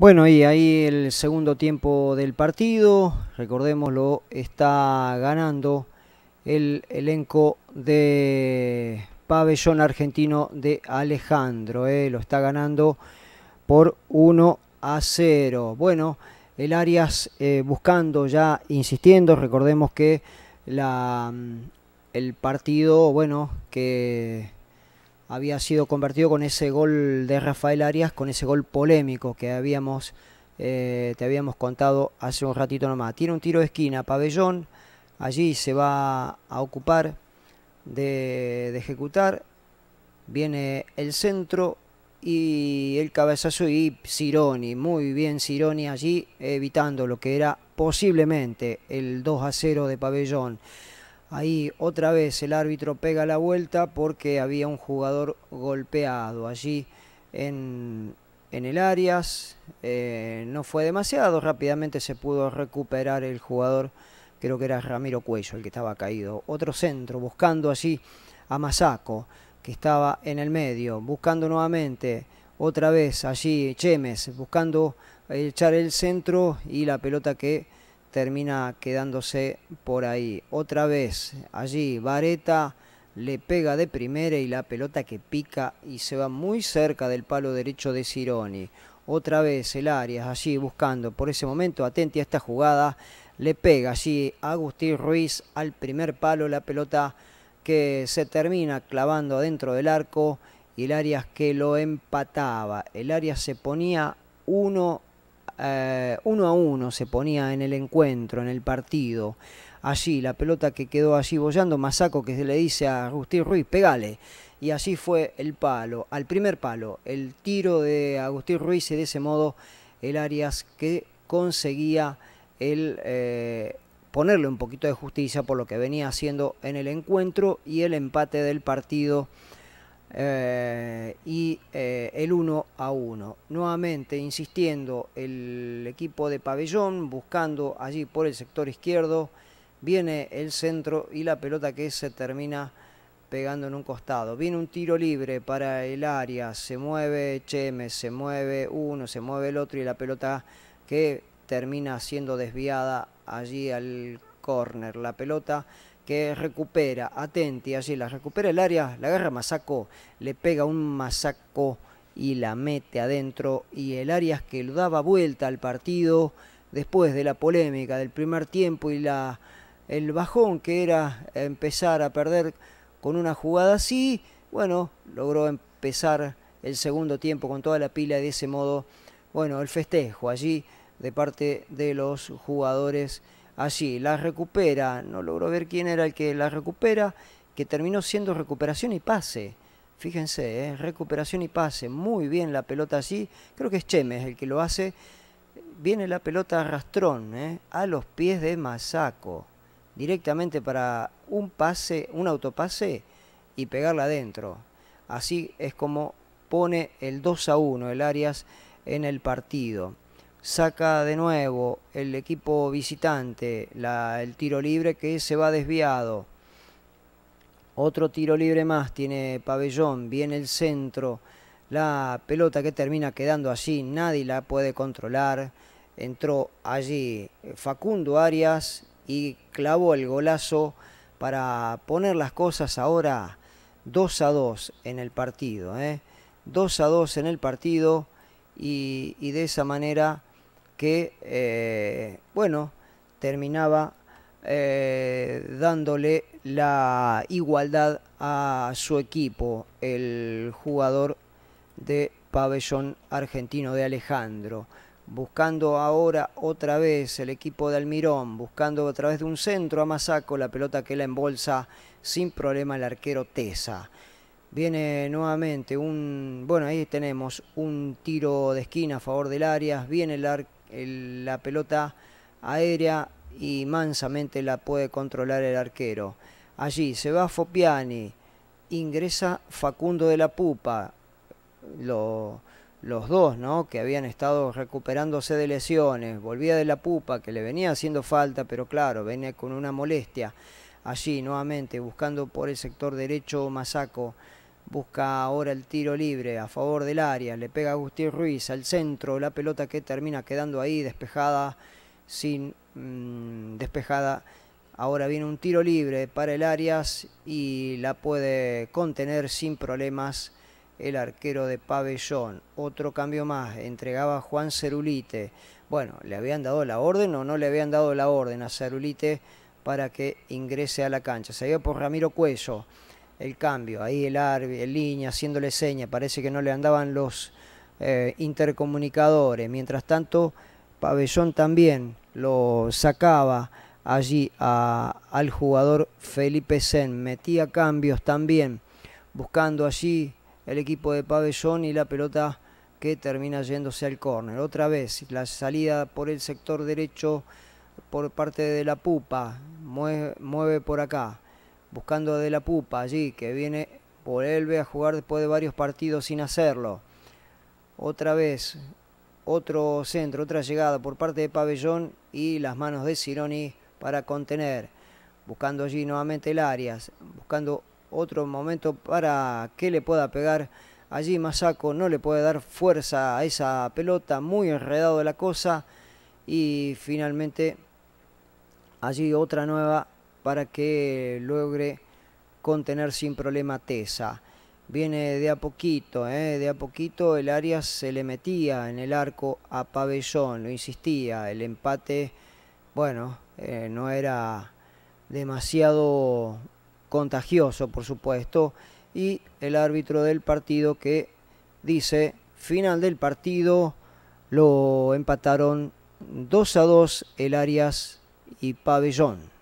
Bueno, y ahí el segundo tiempo del partido, recordémoslo, está ganando el elenco de pabellón argentino de Alejandro, eh, lo está ganando por 1 a 0. Bueno, el Arias eh, buscando ya, insistiendo, recordemos que la, mm, el partido, bueno, que había sido convertido con ese gol de Rafael Arias, con ese gol polémico que habíamos, eh, te habíamos contado hace un ratito nomás. Tiene un tiro de esquina, pabellón, allí se va a ocupar de, ejecutar. Viene el centro y el cabezazo y Sironi. muy bien Sironi allí evitando lo que era posiblemente el 2 a 0 de pabellón. Ahí otra vez el árbitro pega la vuelta porque había un jugador golpeado allí en, el Arias. Eh, no fue demasiado, rápidamente se pudo recuperar el jugador, creo que era Ramiro Cuello el que estaba caído. Otro centro, buscando allí a Masaco, que estaba en el medio, buscando nuevamente, otra vez allí Chemes, buscando echar el centro y la pelota que termina quedándose por ahí. Otra vez, allí Vareta le pega de primera y la pelota que pica y se va muy cerca del palo derecho de Cironi. Otra vez el Arias allí buscando por ese momento, atenti a esta jugada, le pega allí Agustín Ruiz al primer palo, la pelota que se termina clavando adentro del arco y el Arias que lo empataba. El Arias se ponía uno eh, uno a uno se ponía en el encuentro, en el partido. Allí, la pelota que quedó allí bollando, Masaco que se le dice a Agustín Ruiz, pegale. Y así fue el palo, al primer palo, el tiro de Agustín Ruiz y de ese modo el Arias que conseguía el eh, ponerle un poquito de justicia por lo que venía haciendo en el encuentro y el empate del partido eh, y eh, el 1 a 1. Nuevamente insistiendo el equipo de pabellón, buscando allí por el sector izquierdo, viene el centro y la pelota que se termina pegando en un costado. Viene un tiro libre para el área, se mueve Cheme, se mueve uno, se mueve el otro y la pelota que termina siendo desviada allí al córner. La pelota que recupera, atenti allí la recupera el área, la agarra Masaco, le pega un Masaco y la mete adentro y el Arias que lo daba vuelta al partido después de la polémica del primer tiempo y la el bajón que era empezar a perder con una jugada así, bueno, logró empezar el segundo tiempo con toda la pila y de ese modo, bueno, el festejo allí de parte de los jugadores Así, la recupera, no logro ver quién era el que la recupera, que terminó siendo recuperación y pase. Fíjense, ¿eh? recuperación y pase, muy bien la pelota así, creo que es Chemes el que lo hace. Viene la pelota arrastrón, ¿eh? a los pies de Masaco, directamente para un pase, un autopase y pegarla adentro. Así es como pone el 2 a 1 el Arias en el partido saca de nuevo el equipo visitante el tiro libre que se va desviado. Otro tiro libre más tiene Pabellón, viene el centro, la pelota que termina quedando allí, nadie la puede controlar. Entró allí Facundo Arias y clavó el golazo para poner las cosas ahora 2 a 2 en el partido. ¿eh? 2 a 2 en el partido y de esa manera que, eh, bueno, terminaba eh, dándole la igualdad a su equipo, el jugador de pabellón argentino de Alejandro. Buscando ahora otra vez el equipo de Almirón, buscando a través de un centro a Masaco la pelota que la embolsa sin problema el arquero Tesa. Viene nuevamente un. Bueno, ahí tenemos un tiro de esquina a favor del Arias. Viene el arquero la pelota aérea y mansamente la puede controlar el arquero. Allí se va Fopiani, ingresa Facundo de la Pupa, los dos ¿no? que habían estado recuperándose de lesiones, volvía de la Pupa que le venía haciendo falta, pero claro, venía con una molestia. Allí nuevamente buscando por el sector derecho Masaco busca ahora el tiro libre a favor del área, le pega Agustín Ruiz al centro, la pelota que termina quedando ahí despejada, sin mm, despejada. Ahora viene un tiro libre para el Arias y la puede contener sin problemas el arquero de pabellón. Otro cambio más, entregaba Juan Cerulite. Bueno, ¿le habían dado la orden o no le habían dado la orden a Cerulite para que ingrese a la cancha? Se iba por Ramiro Cuello el cambio. Ahí el árbitro, el línea, haciéndole señas, parece que no le andaban los eh, intercomunicadores. Mientras tanto, Pabellón también lo sacaba allí al jugador Felipe Sen. Metía cambios también, buscando allí el equipo de Pabellón y la pelota que termina yéndose al córner. Otra vez, la salida por el sector derecho por parte de la pupa, mueve, mueve por acá buscando de la pupa allí, que viene, por ve a jugar después de varios partidos sin hacerlo. Otra vez, otro centro, otra llegada por parte de Pabellón y las manos de Cironi para contener. Buscando allí nuevamente el Arias, buscando otro momento para que le pueda pegar. Allí Masaco no le puede dar fuerza a esa pelota, muy enredado de la cosa. Y finalmente allí otra nueva para que logre contener sin problema Tesa. Viene de a poquito, ¿eh? de a poquito el Arias se le metía en el arco a Pabellón, lo insistía, el empate, bueno, eh, no era demasiado contagioso, por supuesto, y el árbitro del partido que dice, final del partido, lo empataron 2 a 2 el Arias y Pabellón.